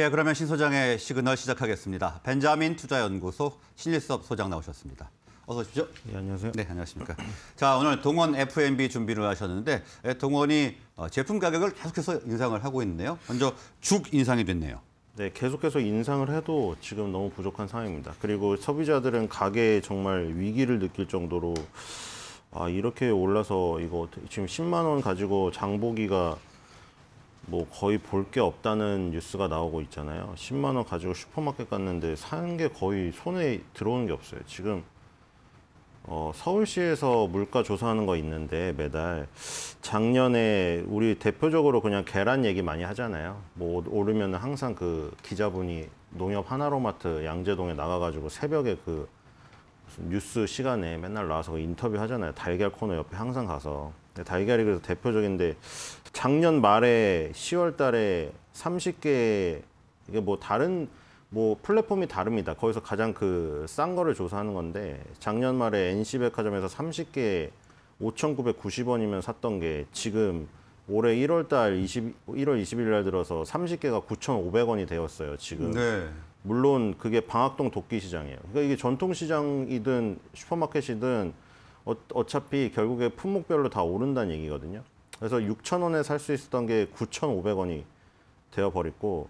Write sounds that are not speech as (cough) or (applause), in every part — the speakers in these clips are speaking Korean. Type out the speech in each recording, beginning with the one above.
예, 그러면 신 소장의 시그널 시작하겠습니다. 벤자민 투자연구소 신일섭 소장 나오셨습니다. 어서 오십시오. 네, 안녕하세요. 네, 안녕하십니까. 자, 오늘 동원 F&B 준비를 하셨는데 예, 동원이 어, 제품 가격을 계속해서 인상을 하고 있네요. 먼저 죽 인상이 됐네요. 네, 계속해서 인상을 해도 지금 너무 부족한 상황입니다. 그리고 소비자들은 가게에 정말 위기를 느낄 정도로 아, 이렇게 올라서 이거 지금 10만 원 가지고 장보기가 뭐 거의 볼 게 없다는 뉴스가 나오고 있잖아요. 10만 원 가지고 슈퍼마켓 갔는데 사는 게 거의 손에 들어오는 게 없어요. 지금 어, 서울시에서 물가 조사하는 거 있는데 매달 작년에 우리 대표적으로 그냥 계란 얘기 많이 하잖아요. 뭐 오르면 항상 그 기자분이 농협 하나로마트 양재동에 나가가지고 새벽에 그 뉴스 시간에 맨날 나와서 인터뷰 하잖아요. 달걀 코너 옆에 항상 가서. 달걀이 그래서 대표적인데 작년 말에 10월 달에 30개 이게 뭐 다른 뭐 플랫폼이 다릅니다. 거기서 가장 그 싼 거를 조사하는 건데 작년 말에 NC백화점에서 30개 5,990원이면 샀던 게 지금 올해 1월 달 20, 1월 20일 날 들어서 30개가 9,500원이 되었어요, 지금. 네. 물론 그게 방학동 도끼시장이에요. 그러니까 이게 전통시장이든 슈퍼마켓이든 어, 차피 결국에 품목별로 다 오른다는 얘기거든요. 그래서 6천원에살 수 있었던 게 9,500원이 되어버렸고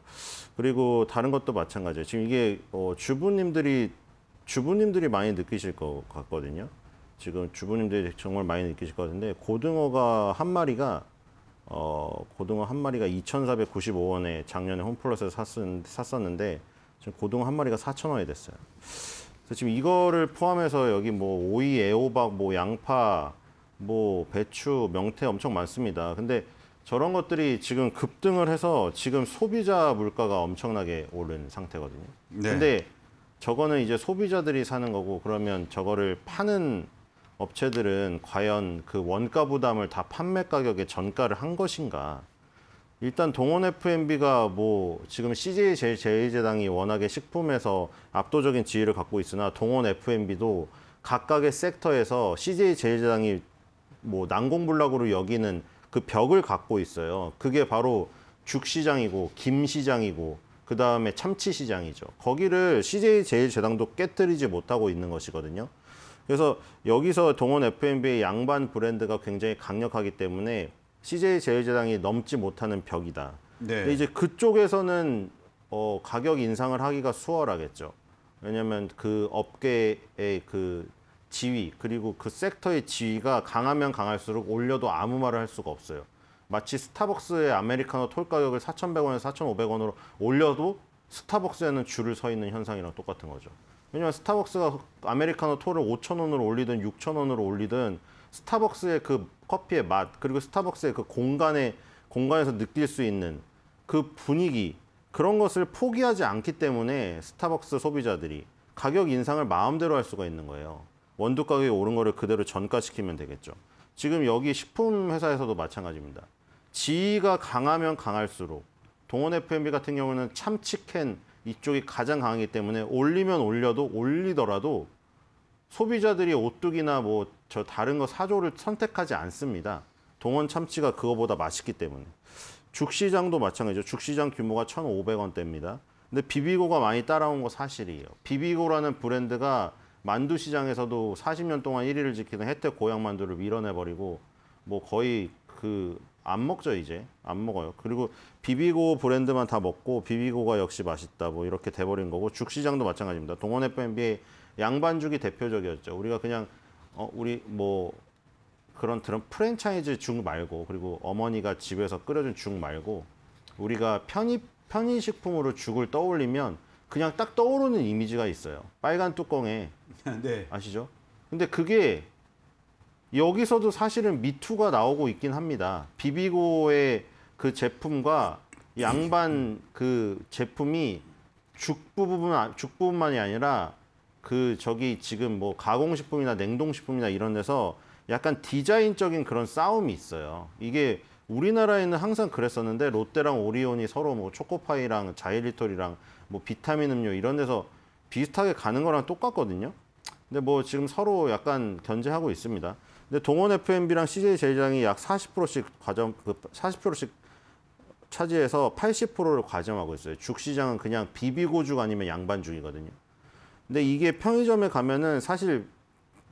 그리고 다른 것도 마찬가지예요. 지금 이게 어, 주부님들이 주부님들이 많이 느끼실 것 같거든요. 지금 주부님들이 정말 많이 느끼실 것 같은데 고등어가 한 마리가 어, 고등어 한 마리가 2,495원에 작년에 홈플러스에서 샀었는데 지금 고등어 한 마리가 4천원이 됐어요. 그래서 지금 이거를 포함해서 여기 뭐 오이, 애호박, 뭐 양파, 뭐 배추, 명태 엄청 많습니다. 근데 저런 것들이 지금 급등을 해서 지금 소비자 물가가 엄청나게 오른 상태거든요. 네. 근데 저거는 이제 소비자들이 사는 거고 그러면 저거를 파는 업체들은 과연 그 원가 부담을 다 판매 가격에 전가를 한 것인가? 일단 동원 FMB가 뭐 지금 CJ 제1제당이 워낙에 식품에서 압도적인 지위를 갖고 있으나 동원 FMB도 각각의 섹터에서 CJ 제1제당이 뭐 난공불락으로 여기는 그 벽을 갖고 있어요. 그게 바로 죽 시장이고 김 시장이고 그 다음에 참치 시장이죠. 거기를 CJ 제1제당도 깨뜨리지 못하고 있는 것이거든요. 그래서 여기서 동원 FMB의 양반 브랜드가 굉장히 강력하기 때문에 CJ 제일제당이 넘지 못하는 벽이다. 네. 근데 이제 그쪽에서는 어, 가격 인상을 하기가 수월하겠죠. 왜냐하면 그 업계의 그 지위 그리고 그 섹터의 지위가 강하면 강할수록 올려도 아무 말을 할 수가 없어요. 마치 스타벅스의 아메리카노 톨 가격을 4,100원에서 4,500원으로 올려도 스타벅스에는 줄을 서 있는 현상이랑 똑같은 거죠. 왜냐하면 스타벅스가 아메리카노 톨을 5,000원으로 올리든 6,000원으로 올리든 스타벅스의 그 커피의 맛 그리고 스타벅스의 그 공간의 공간에서 느낄 수 있는 그 분위기 그런 것을 포기하지 않기 때문에 스타벅스 소비자들이 가격 인상을 마음대로 할 수가 있는 거예요. 원두 가격이 오른 거를 그대로 전가시키면 되겠죠. 지금 여기 식품 회사에서도 마찬가지입니다. 지위가 강하면 강할수록 동원 F&B 같은 경우는 참치캔 이쪽이 가장 강하기 때문에 올리면 올려도 올리더라도 소비자들이 오뚜기나 뭐 저 다른 거 사조를 선택하지 않습니다. 동원 참치가 그거보다 맛있기 때문에. 죽시장도 마찬가지죠. 죽시장 규모가 1,500원대입니다. 근데 비비고가 많이 따라온 거 사실이에요. 비비고라는 브랜드가 만두 시장에서도 40년 동안 1위를 지키는 혜택 고향 만두를 밀어내버리고 뭐 거의 그 안 먹죠 이제 안 먹어요 그리고 비비고 브랜드만 다 먹고 비비고가 역시 맛있다 뭐 이렇게 돼버린 거고 죽시장도 마찬가지입니다 동원 f b 양반죽이 대표적이었죠. 우리가 그냥 어, 우리 뭐 그런 그런 프랜차이즈 죽 말고 그리고 어머니가 집에서 끓여준 죽 말고 우리가 편의 편의식품으로 죽을 떠올리면 그냥 딱 떠오르는 이미지가 있어요. 빨간 뚜껑에 (laughs) 네. 아시죠? 근데 그게 여기서도 사실은 미투가 나오고 있긴 합니다. 비비고의 그 제품과 양반 그 제품이 죽 부분 죽 부분만이 아니라 그 저기 지금 뭐 가공식품이나 냉동식품이나 이런 데서 약간 디자인적인 그런 싸움이 있어요. 이게 우리나라에는 항상 그랬었는데 롯데랑 오리온이 서로 뭐 초코파이랑 자일리톨이랑 뭐 비타민 음료 이런 데서 비슷하게 가는 거랑 똑같거든요. 근데 뭐 지금 서로 약간 견제하고 있습니다. 근데 동원 FMB랑 CJ 제일장이 약 40%씩 과점 그 40%씩 차지해서 80%를 과점하고 있어요. 죽 시장은 그냥 비비고죽 아니면 양반죽이거든요. 근데 이게 편의점에 가면은 사실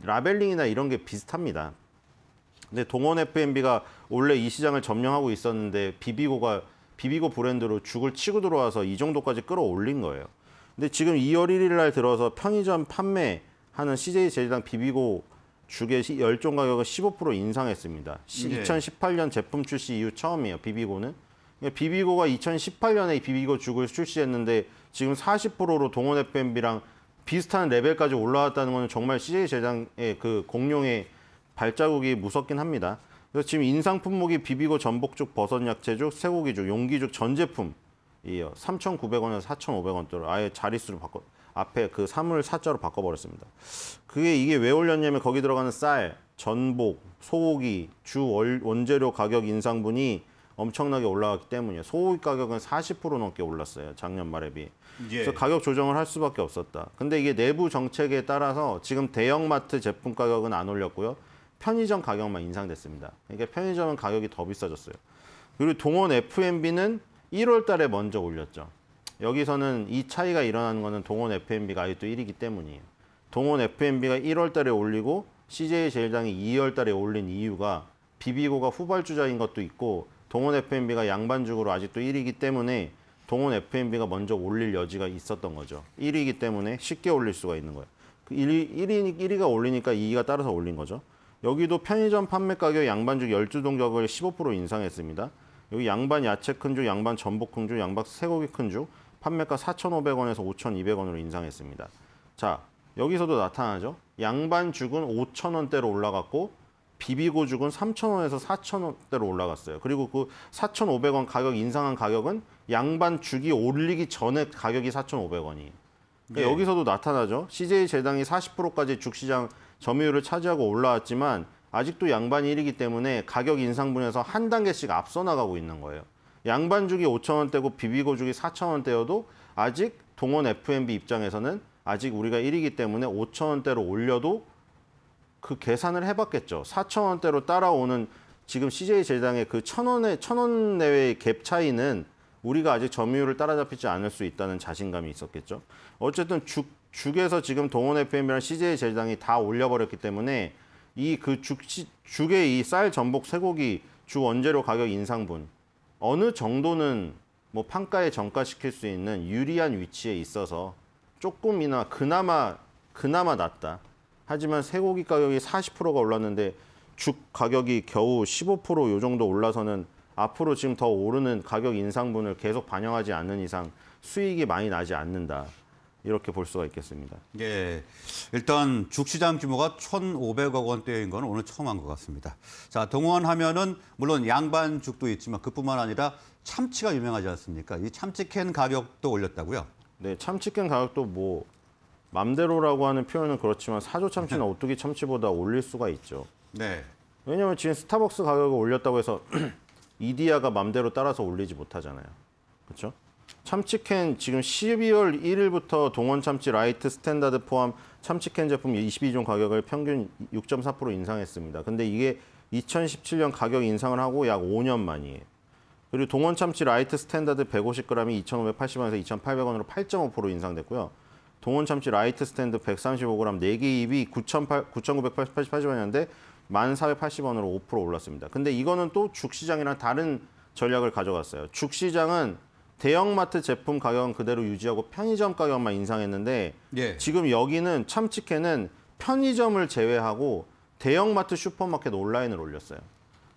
라벨링이나 이런 게 비슷합니다. 근데 동원 F&B가 원래 이 시장을 점령하고 있었는데 비비고가 비비고 브랜드로 죽을 치고 들어와서 이 정도까지 끌어올린 거예요. 근데 지금 2월 1일 날 들어서 편의점 판매하는 CJ 제일당 비비고 주의 열종 가격을 15% 인상했습니다. 네. 2018년 예. 제품 출시 이후 처음이에요. 비비고는 그러니까 비비고가 2018년에 비비고 죽을 출시했는데 지금 40%로 동원 F&B랑 비슷한 레벨까지 올라왔다는 것은 정말 CJ 제장의 그 공룡의 발자국이 무섭긴 합니다. 그래서 지금 인상 품목이 비비고 전복죽, 버섯 약재죽, 쇠고기죽, 용기죽 전 제품이에요. 3,900원에서 4,500원대로 아예 자릿수로 바꿔 앞에 그 3을 4자로 바꿔버렸습니다. 그게 이게 왜 올렸냐면 거기 들어가는 쌀, 전복, 소고기, 주 원재료 가격 인상분이 엄청나게 올라갔기 때문이에요. 소고기 가격은 40% 넘게 올랐어요. 작년 말에 비 예. 그래서 가격 조정을 할 수밖에 없었다. 근데 이게 내부 정책에 따라서 지금 대형마트 제품 가격은 안 올렸고요. 편의점 가격만 인상됐습니다. 그러니까 편의점은 가격이 더 비싸졌어요. 그리고 동원 F&B는 1월 달에 먼저 올렸죠. 여기서는 이 차이가 일어나는 거는 동원 F&B가 아직도 1위기 때문이에요. 동원 F&B가 1월 달에 올리고 CJ 제일장이 2월 달에 올린 이유가 비비고가 후발주자인 것도 있고 동원 f m b 가 양반죽으로 아직도 1위이기 때문에 동원 f m b 가 먼저 올릴 여지가 있었던 거죠. 1위이기 때문에 쉽게 올릴 수가 있는 거예요. 1위, 그 1위, 1위가 올리니까 2위가 따라서 올린 거죠. 여기도 편의점 판매 가격 양반죽 12동격을 15% 인상했습니다. 여기 양반 야채 큰죽, 양반 전복 큰죽, 양반 쇠고기 큰죽 판매가 4,500원에서 5,200원으로 인상했습니다. 자, 여기서도 나타나죠. 양반죽은 5,000원대로 올라갔고 비비고 죽은 3,000원에서 4,000원대로 올라갔어요. 그리고 그 4,500원 가격 인상한 가격은 양반 주기 올리기 전에 가격이 4,500원이. 그러니까 네. 여기서도 나타나죠. CJ 재당이 40%까지 죽시장 점유율을 차지하고 올라왔지만 아직도 양반이 1위기 때문에 가격 인상분에서 한 단계씩 앞서 나가고 있는 거예요. 양반 주기 5,000원대고 비비고 주기 4,000원대여도 아직 동원 F&B 입장에서는 아직 우리가 1위기 때문에 5,000원대로 올려도 그 계산을 해봤겠죠. 4천 원대로 따라오는 지금 CJ 재당의 그 천 원의 천원 내외의 갭 차이는 우리가 아직 점유율을 따라잡히지 않을 수 있다는 자신감이 있었겠죠. 어쨌든 죽 죽에서 지금 동원 FM이랑 CJ 재당이 다 올려버렸기 때문에 이 그 죽, 죽의 이쌀 전복 쇠고기 주 원재료 가격 인상분 어느 정도는 뭐 판가에 정가시킬 수 있는 유리한 위치에 있어서 조금이나 그나마 그나마 낫다. 하지만 쇠고기 가격이 40%가 올랐는데 죽 가격이 겨우 15%요 정도 올라서는 앞으로 지금 더 오르는 가격 인상분을 계속 반영하지 않는 이상 수익이 많이 나지 않는다. 이렇게 볼 수가 있겠습니다. 예, 일단 죽시장 규모가 1,500억 원대인 건 오늘 처음 한 것 같습니다. 자, 동원 하면은 물론 양반 죽도 있지만 그뿐만 아니라 참치가 유명하지 않습니까? 이 참치캔 가격도 올렸다고요? 네, 참치캔 가격도 뭐 맘대로라고 하는 표현은 그렇지만 사조 참치는 음. 오뚜기 참치보다 올릴 수가 있죠. 네. 왜냐면 하 지금 스타벅스 가격을 올렸다고 해서 (clears throat) 이디야가 맘대로 따라서 올리지 못하잖아요. 그렇죠? 참치캔 지금 12월 1일부터 동원 참치 라이트 스탠다드 포함 참치캔 제품 22종 가격을 평균 6.4% 인상했습니다. 근데 이게 2017년 가격 인상을 하고 약 5년 만이에요. 그리고 동원 참치 라이트 스탠다드 150g이 2,580원에서 2,800원으로 8.5% 인상됐고요. 동원 참치 라이트 스탠드 135g 4개 입이 9,988원이었는데 1,480원으로 5% 올랐습니다. 근데 이거는 또 죽시장이랑 다른 전략을 가져갔어요. 죽시장은 대형마트 제품 가격은 그대로 유지하고 편의점 가격만 인상했는데 예. 지금 여기는 참치캔은 편의점을 제외하고 대형마트 슈퍼마켓 온라인을 올렸어요.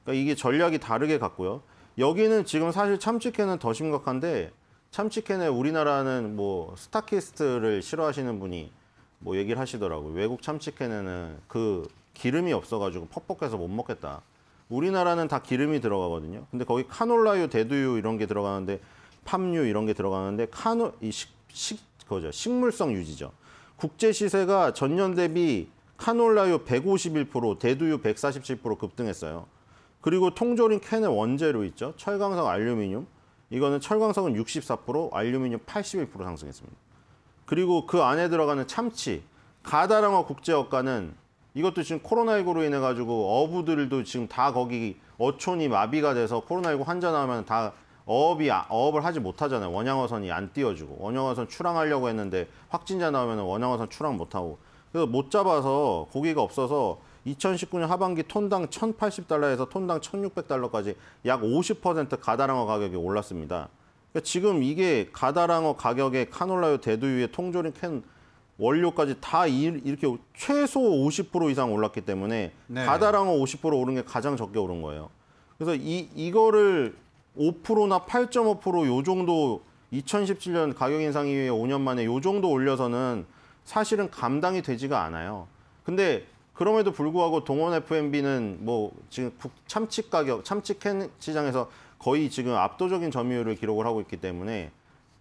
그러니까 이게 전략이 다르게 갔고요. 여기는 지금 사실 참치캔은 더 심각한데 참치캔에 우리나라는 뭐 스타키스트를 싫어하시는 분이 뭐 얘기를 하시더라고요. 외국 참치캔에는 그 기름이 없어가지고 퍽퍽해서 못 먹겠다. 우리나라는 다 기름이 들어가거든요. 근데 거기 카놀라유, 대두유 이런 게 들어가는데 팜유 이런 게 들어가는데 카놀 이식식 거죠. 식물성 유지죠. 국제 시세가 전년 대비 카놀라유 151%, 대두유 147% 급등했어요. 그리고 통조림 캔의 원재료 있죠. 철강성 알루미늄. 이거는 철광석은 64%, 알루미늄 81% 상승했습니다. 그리고 그 안에 들어가는 참치, 가다랑어 국제어가는 이것도 지금 코로나19로 인해 가지고 어부들도 지금 다 거기 어촌이 마비가 돼서 코로나19 환자 나오면 다 어업이 어업을 하지 못하잖아요. 원양어선이 안 띄워주고 원양어선 출항하려고 했는데 확진자 나오면 원양어선 출항 못하고 그래서 못 잡아서 고기가 없어서 2019년 하반기 톤당 1,080달러에서 톤당 1,600달러까지 약 50% 가다랑어 가격이 올랐습니다. 그러니까 지금 이게 가다랑어 가격에 카놀라유 대두유의 통조림 캔 원료까지 다 이렇게 최소 50% 이상 올랐기 때문에 네. 가다랑어 50% 오른 게 가장 적게 오른 거예요. 그래서 이 이거를 5%나 8.5%요 정도 2017년 가격 인상 이후에 5년 만에 요 정도 올려서는 사실은 감당이 되지가 않아요. 근데 그럼에도 불구하고 동원 FMB는 뭐 지금 참치 가격, 참치 캔 시장에서 거의 지금 압도적인 점유율을 기록을 하고 있기 때문에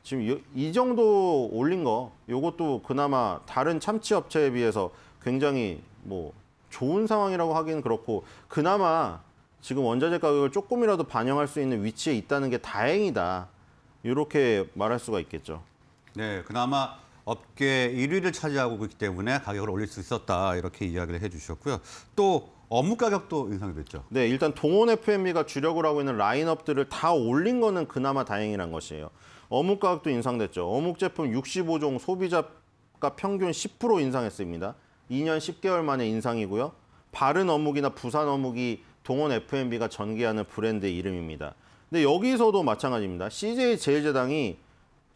지금 이, 이 정도 올린 거, 요것도 그나마 다른 참치 업체에 비해서 굉장히 뭐 좋은 상황이라고 하기는 그렇고 그나마 지금 원자재 가격을 조금이라도 반영할 수 있는 위치에 있다는 게 다행이다. 이렇게 말할 수가 있겠죠. 네, 그나마 업계 1위를 차지하고 있기 때문에 가격을 올릴 수 있었다 이렇게 이야기를 해주셨고요. 또 업무 가격도 인상이 됐죠. 네, 일단 동원 FME가 주력을 하고 있는 라인업들을 다 올린 거는 그나마 다행이란 것이에요. 어묵 가격도 인상됐죠. 어묵 제품 65종 소비자가 평균 10% 인상했습니다. 2년 10개월 만에 인상이고요. 바른 어묵이나 부산 어묵이 동원 FMB가 전개하는 브랜드 이름입니다. 근데 여기서도 마찬가지입니다. CJ 제일제당이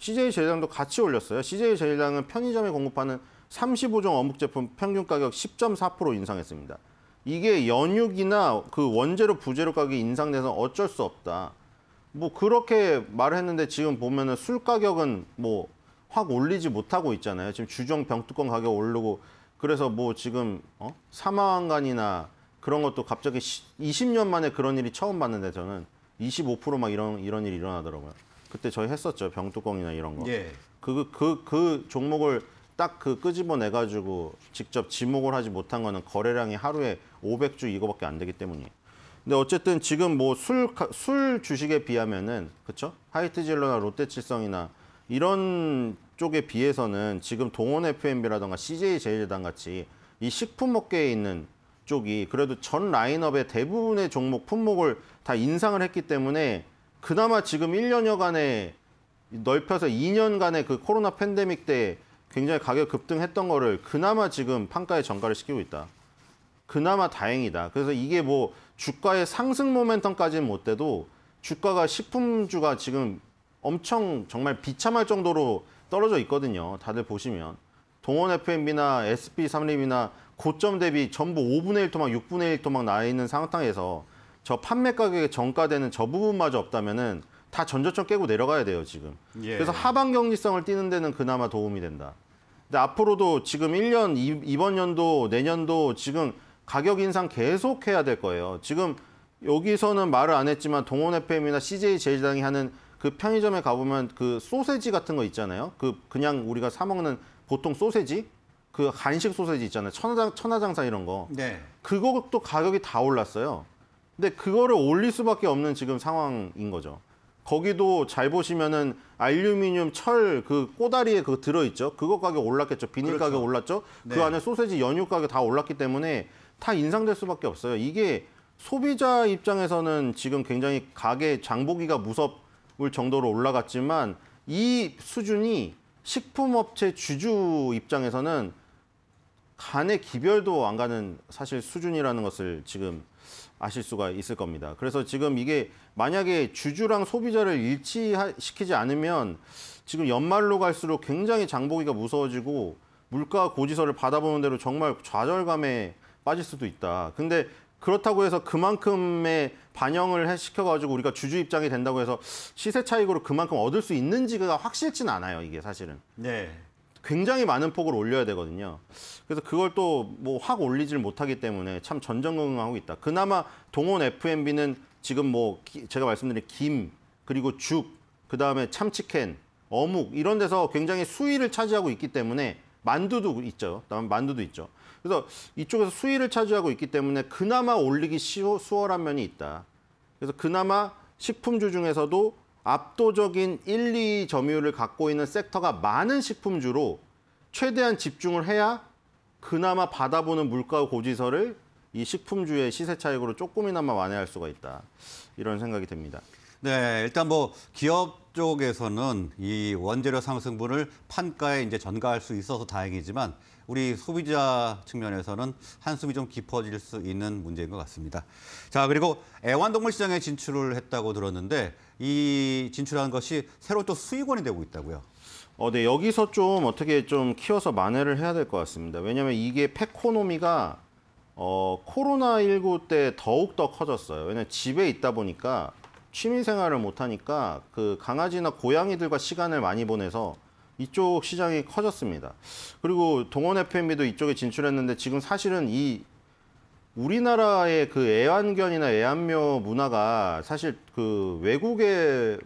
c j 제일장도 같이 올렸어요. c j 제일장은 편의점에 공급하는 35종 어묵 제품 평균 가격 10.4% 인상했습니다. 이게 연육이나 그 원재료 부재료 가격이 인상돼서 어쩔 수 없다. 뭐 그렇게 말을 했는데 지금 보면은 술 가격은 뭐 확 올리지 못하고 있잖아요. 지금 주정 병뚜껑 가격 오르고 그래서 뭐 지금 어? 사망간이나 그런 것도 갑자기 20년 만에 그런 일이 처음 봤는데 저는 25%막 이런 이런 일이 일어나더라고요. 그때 저희 했었죠. 병뚜껑이나 이런 거. 예. 그, 그, 그, 그 종목을 딱 그 끄집어내가지고 직접 지목을 하지 못한 거는 거래량이 하루에 500주 이거밖에 안 되기 때문이에 근데 어쨌든 지금 뭐 술 술 주식에 비하면은 그쵸 하이트질로나 롯데칠성이나 이런 쪽에 비해서는 지금 동원 F&B라던가 CJ 제일제당 같이 이 식품 업계에 있는 쪽이 그래도 전 라인업의 대부분의 종목 품목을 다 인상을 했기 때문에 그나마 지금 1년여간에 넓혀서 2년간의 그 코로나 팬데믹 때 굉장히 가격 급등했던 거를 그나마 지금 판가에 전가를 시키고 있다. 그나마 다행이다. 그래서 이게 뭐 주가의 상승 모멘텀까지는 못 돼도 주가가 식품주가 지금 엄청 정말 비참할 정도로 떨어져 있거든요. 다들 보시면. 동원 FMB나 SP 삼립이나 고점 대비 전부 5분의 1토막, 6분의 1토막 나와 있는 상황에서 저 판매 가격에 정가되는 저 부분마저 없다면은 다 전저점 깨고 내려가야 돼요 지금. 예. 그래서 하반 경리성을 띄는 데는 그나마 도움이 된다. 근데 앞으로도 지금 1년, 이번 연도, 내년도 지금 가격 인상 계속 해야 될 거예요. 지금 여기서는 말을 안 했지만 동원 FM이나 CJ 제일당이 하는 그 편의점에 가보면 그 소세지 같은 거 있잖아요. 그 그냥 우리가 사 먹는 보통 소세지 그 간식 소세지 있잖아요. 천하장, 천하장사 이런 거. 네. 그것도 가격이 다 올랐어요. 근데 그거를 올릴 수밖에 없는 지금 상황인 거죠. 거기도 잘 보시면은 알루미늄 철 그 꼬다리에 그 들어 있죠. 그거 가격 올랐겠죠. 비닐 그렇죠. 가격 올랐죠. 그 네. 그 안에 소세지 연유 가격 다 올랐기 때문에 다 인상될 수밖에 없어요. 이게 소비자 입장에서는 지금 굉장히 가게 장보기가 무섭을 정도로 올라갔지만 이 수준이 식품업체 주주 입장에서는 간의 기별도 안 가는 사실 수준이라는 것을 지금 아실 수가 있을 겁니다. 그래서 지금 이게 만약에 주주랑 소비자를 일치시키지 않으면 지금 연말로 갈수록 굉장히 장보기가 무서워지고 물가 고지서를 받아보는 대로 정말 좌절감에 빠질 수도 있다. 근데 그렇다고 해서 그만큼의 반영을 시켜가지고 우리가 주주 입장이 된다고 해서 시세 차익으로 그만큼 얻을 수 있는지가 확실치는 않아요. 이게 사실은. 네. 굉장히 많은 폭을 올려야 되거든요. 그래서 그걸 또 뭐 확 올리질 못하기 때문에 참 전전긍긍하고 있다. 그나마 동원 F&B는 m 지금 뭐 기, 제가 말씀드린 김 그리고 죽 그다음에 참치캔 어묵 이런 데서 굉장히 수위를 차지하고 있기 때문에 만두도 있죠. 다음 만두도 있죠. 그래서 이쪽에서 수위를 차지하고 있기 때문에 그나마 올리기 쉬워, 수월한 면이 있다. 그래서 그나마 식품주 중에서도 압도적인 1, 2 점유율을 갖고 있는 섹터가 많은 식품주로 최대한 집중을 해야 그나마 받아보는 물가 고지서를 이 식품주의 시세 차익으로 조금이나마 완화할 수가 있다. 이런 생각이 듭니다. 네, 일단 뭐 기업 쪽에서는 이 원재료 상승분을 판가에 이제 전가할 수 있어서 다행이지만 우리 소비자 측면에서는 한숨이 좀 깊어질 수 있는 문제인 것 같습니다. 자, 그리고 애완동물 시장에 진출을 했다고 들었는데 이 진출한 것이 새로또 수익원이 되고 있다고요. 어, 네 여기서 좀 어떻게 좀 키워서 만회를 해야 될 것 같습니다. 왜냐하면 이게 패코노미가 어, 코로나 19때 더욱 더 커졌어요. 왜냐면 집에 있다 보니까 취미 생활을 못 하니까 그 강아지나 고양이들과 시간을 많이 보내서 이쪽 시장이 커졌습니다. 그리고 동원 FMB도 이쪽에 진출했는데 지금 사실은 이 우리나라의 그 애완견이나 애완묘 문화가 사실 그 외국의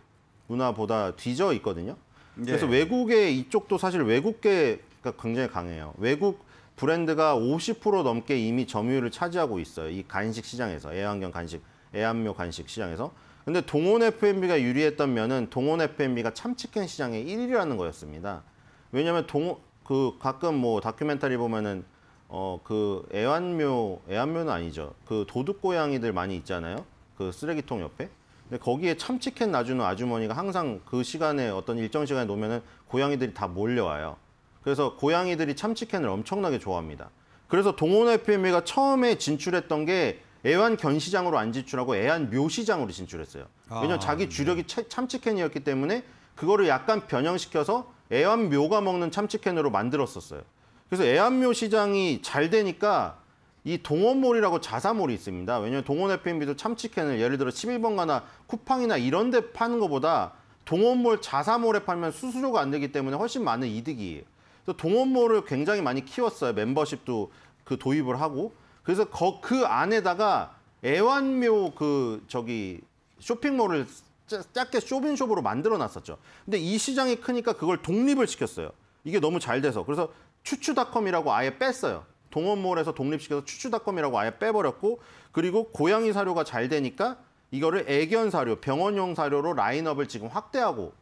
문화보다 뒤져 있거든요. 예. 그래서 네. 외국의 이쪽도 사실 외국계 가 굉장히 강해요. 외국 브랜드가 50% 넘게 이미 점유율을 차지하고 있어요. 이 간식 시장에서 애완견 간식, 애완묘 간식 시장에서. 근데 동원 F&B가 유리했던 면은 동원 F&B가 참치캔 시장의 1위라는 거였습니다. 왜냐하면 동, 그 가끔 뭐 다큐멘터리 보면은 어그 애완묘 애완묘는 아니죠. 그 도둑 고양이들 많이 있잖아요. 그 쓰레기통 옆에. 근데 거기에 참치캔 놔주는 아주머니가 항상 그 시간에 어떤 일정 시간에 놓으면은 고양이들이 다 몰려와요. 그래서 고양이들이 참치캔을 엄청나게 좋아합니다. 그래서 동원 FMA가 처음에 진출했던 게 애완 견시장으로 안 진출하고 애완 묘시장으로 진출했어요. 왜냐면 아, 자기 네. 주력이 참치캔이었기 때문에 그거를 약간 변형시켜서 애완묘가 먹는 참치캔으로 만들었었어요. 그래서 애완묘 시장이 잘 되니까 이 동원몰이라고 자사몰이 있습니다. 왜냐하면 동원 F&B도 참치캔을 예를 들어 11번가나 쿠팡이나 이런 데 파는 것보다 동원몰 자사몰에 팔면 수수료가 안 되기 때문에 훨씬 많은 이득이에요. 그래서 동원몰을 굉장히 많이 키웠어요. 멤버십도 그 도입을 하고. 그래서 거, 그 안에다가 애완묘 그 저기 쇼핑몰을 작게 쇼빈숍으로 만들어 놨었죠. 근데 이 시장이 크니까 그걸 독립을 시켰어요. 이게 너무 잘 돼서. 그래서 추추닷컴이라고 아예 뺐어요. 동원몰에서 독립시켜서 추추닷컴이라고 아예 빼버렸고 그리고 고양이 사료가 잘 되니까 이거를 애견 사료, 병원용 사료로 라인업을 지금 확대하고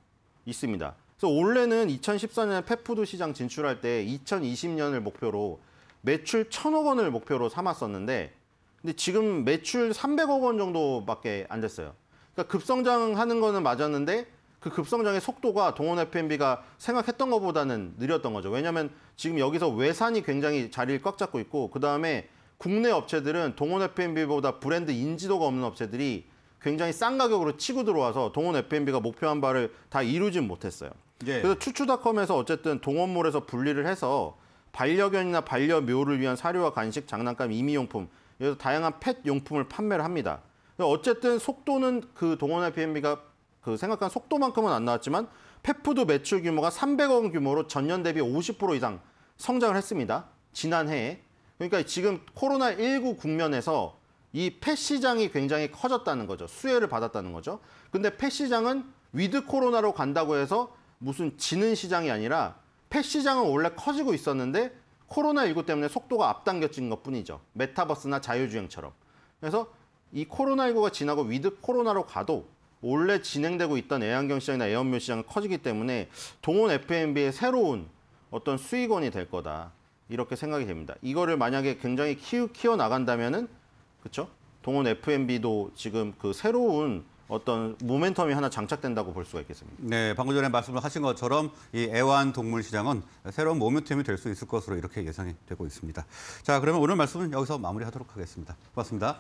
있습니다. 그래서 원래는 2014년 에 펫푸드 시장 진출할 때 2020년을 목표로 매출 1 0 0 0억 원을 목표로 삼았었는데 근데 지금 매출 300억 원 정도밖에 안 됐어요. 그러니까 급성장하는 거는 맞았는데 그 급성장의 속도가 동원 F&B가 생각했던 것보다는 느렸던 거죠. 왜냐하면 지금 여기서 외산이 굉장히 자리를 꽉 잡고 있고 그 다음에 국내 업체들은 동원 F&B보다 브랜드 인지도가 없는 업체들이 굉장히 싼 가격으로 치고 들어와서 동원 F&B가 목표한 바를 다 이루진 못했어요. 예. 그래서 추추닷컴에서 어쨌든 동원몰에서 분리를 해서 반려견이나 반려묘를 위한 사료와 간식, 장난감, 임의용품, 그래서 다양한 펫 용품을 판매를 합니다. 어쨌든 속도는 그 동원 F&B가 그 생각한 속도만큼은 안 나왔지만 펫푸드 매출 규모가 300억 규모로 전년 대비 50% 이상 성장을 했습니다. 지난해에. 그러니까 지금 코로나19 국면에서 이펫 시장이 굉장히 커졌다는 거죠. 수혜를 받았다는 거죠. 근데 펫 시장은 위드 코로나로 간다고 해서 무슨 지는 시장이 아니라 펫 시장은 원래 커지고 있었는데 코로나19 때문에 속도가 앞당겨진 것 뿐이죠. 메타버스나 자율주행처럼. 그래서 이 코로나19가 지나고 위드 코로나로 가도 원래 진행되고 있던 애완견 시장이나 애완묘 시장은 커지기 때문에 동원 F&B의 새로운 어떤 수익원이 될 거다. 이렇게 생각이 됩니다. 이거를 만약에 굉장히 키우, 키워 나간다면은 그쵸 동원 F&B도 지금 그 새로운 어떤 모멘텀이 하나 장착된다고 볼 수가 있겠습니다. 네, 방금 전에 말씀을 하신 것처럼 이 애완 동물 시장은 새로운 모멘텀이 될 수 있을 것으로 이렇게 예상이 되고 있습니다. 자, 그러면 오늘 말씀은 여기서 마무리하도록 하겠습니다. 고맙습니다.